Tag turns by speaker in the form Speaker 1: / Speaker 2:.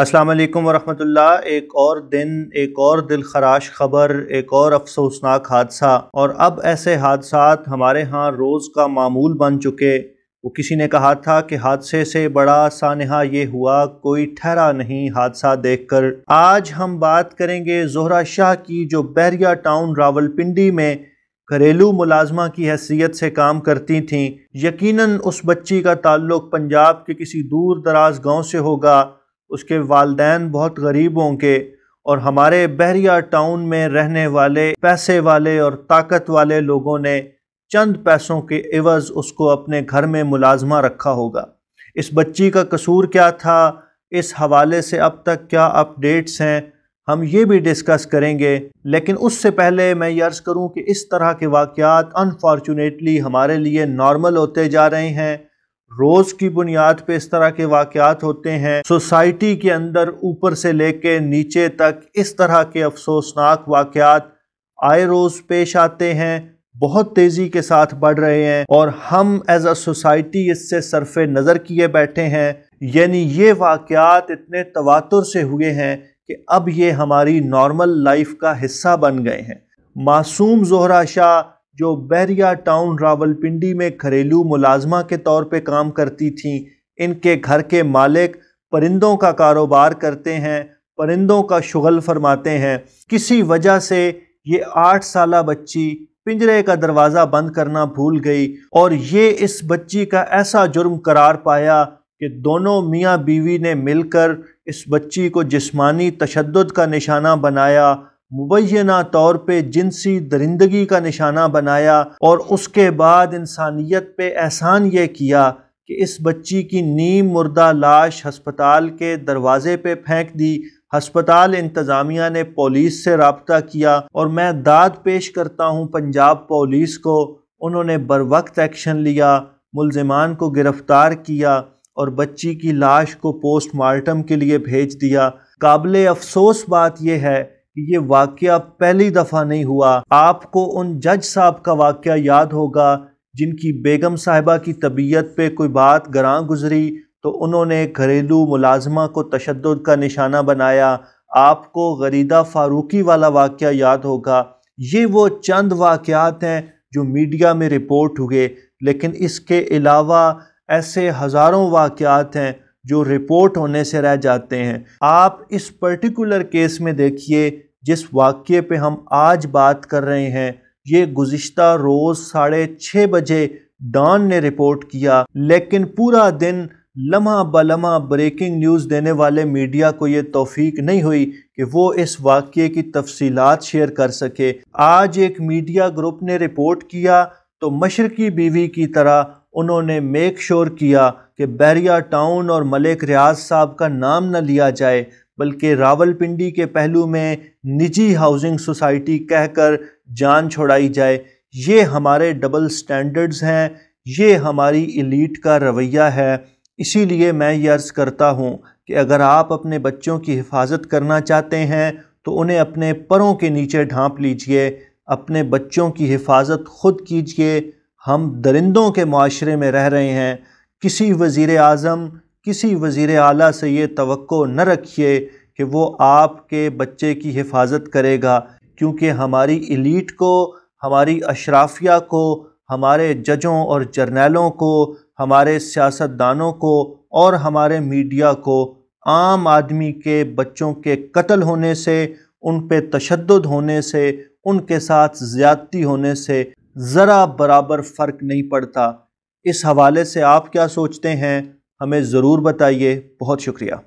Speaker 1: अस्सलाम वालेकुम वरहमतुल्लाह एक और दिन एक और दिल खराश खबर एक और अफसोसनाक हादसा और अब ऐसे हादसा हमारे यहाँ रोज़ का मामूल बन चुके वो किसी ने कहा था कि हादसे से बड़ा सानहा ये हुआ कोई ठहरा नहीं हादसा देखकर आज हम बात करेंगे जोहरा शाह की जो बहरिया टाउन रावलपिंडी में घरेलू मुलाजमा की हैसियत से काम करती थीं यकीनन उस बच्ची का ताल्लुक पंजाब के किसी दूर दराज गाँव से होगा उसके वालदेन बहुत गरीब होंगे और हमारे बहरिया टाउन में रहने वाले पैसे वाले और ताकत वाले लोगों ने चंद पैसों के एवज़ उसको अपने घर में मुलाजमा रखा होगा इस बच्ची का कसूर क्या था इस हवाले से अब तक क्या अपडेट्स हैं हम ये भी डिस्कस करेंगे लेकिन उससे पहले मैं यर्ज अर्ज़ करूँ कि इस तरह के वाक़ अनफॉर्चुनेटली हमारे लिए नॉर्मल होते जा रहे हैं रोज की बुनियाद पे इस तरह के वाकयात होते हैं सोसाइटी के अंदर ऊपर से लेके नीचे तक इस तरह के अफसोसनाक वाकयात आए रोज पेश आते हैं बहुत तेज़ी के साथ बढ़ रहे हैं और हम एज अ सोसाइटी इससे सरफे नज़र किए बैठे हैं यानी ये वाकयात इतने तवातुर से हुए हैं कि अब ये हमारी नॉर्मल लाइफ का हिस्सा बन गए हैं मासूम जोहरा शाह जो बहरिया टाउन रावलपिंडी में घरेलू मुलाजमा के तौर पे काम करती थीं इनके घर के मालिक परिंदों का कारोबार करते हैं परिंदों का शुगल फरमाते हैं किसी वजह से ये आठ साल बच्ची पिंजरे का दरवाज़ा बंद करना भूल गई और ये इस बच्ची का ऐसा जुर्म करार पाया कि दोनों मियाँ बीवी ने मिलकर इस बच्ची को जिस्मानी तशद का निशाना बनाया मुबैना तौर पर जिनसी दरिंदगी का निशाना बनाया और उसके बाद इंसानियत पे एहसान ये किया कि इस बच्ची की नीम मुर्दा लाश हस्पताल के दरवाजे पर फेंक दी हस्पताल इंतज़ामिया ने पुलिस से रबता किया और मैं दाद पेश करता हूँ पंजाब पुलिस को उन्होंने बर वक्त एक्शन लिया मुलजमान को गिरफ़्तार किया और बच्ची की लाश को पोस्टमार्टम के लिए भेज दिया काबिल अफसोस बात यह है ये वाक्य पहली दफ़ा नहीं हुआ आपको उन जज साहब का वाक़ याद होगा जिनकी बेगम साहिबा की तबीयत पे कोई बात ग्रां गुजरी तो उन्होंने घरेलू मुलाजमा को तशद का निशाना बनाया आपको गरीदा फारूकी वाला वाक़ याद होगा ये वो चंद वाक़ात हैं जो मीडिया में रिपोर्ट हुए लेकिन इसके अलावा ऐसे हज़ारों वाक़ात हैं जो रिपोर्ट होने से रह जाते हैं आप इस पर्टिकुलर केस में देखिए जिस वाक्य पे हम आज बात कर रहे हैं ये गुज्त रोज़ साढ़े छः बजे डॉन ने रिपोर्ट किया लेकिन पूरा दिन लम्हा बलमा ब्रेकिंग न्यूज़ देने वाले मीडिया को ये तोफ़ी नहीं हुई कि वो इस वाक्य की तफसीत शेयर कर सके आज एक मीडिया ग्रुप ने रिपोर्ट किया तो मशरकी बीवी की तरह उन्होंने मेक श्योर किया कि बहरिया टाउन और मलिक रियाज साहब का नाम न लिया जाए बल्कि रावलपिंडी के पहलू में निजी हाउसिंग सोसाइटी कहकर जान छोड़ाई जाए ये हमारे डबल स्टैंडर्ड्स हैं ये हमारी इलीट का रवैया है इसीलिए मैं ये अर्ज़ करता हूँ कि अगर आप अपने बच्चों की हिफाजत करना चाहते हैं तो उन्हें अपने परों के नीचे ढांप लीजिए अपने बच्चों की हिफाजत खुद कीजिए हम दरिंदों के माशरे में रह रहे हैं किसी वज़ी अज़म किसी वज़ी अल से ये तो न रखिए कि वो आपके बच्चे की हिफाजत करेगा क्योंकि हमारी इलीट को हमारी अशराफिया को हमारे जजों और जर्नैलों को हमारे सियासतदानों को और हमारे मीडिया को आम आदमी के बच्चों के कत्ल होने से उन पर तशद होने से उनके साथ ज़्यादती होने से ज़रा बराबर फ़र्क नहीं पड़ता इस हवाले से आप क्या सोचते हैं हमें ज़रूर बताइए बहुत शुक्रिया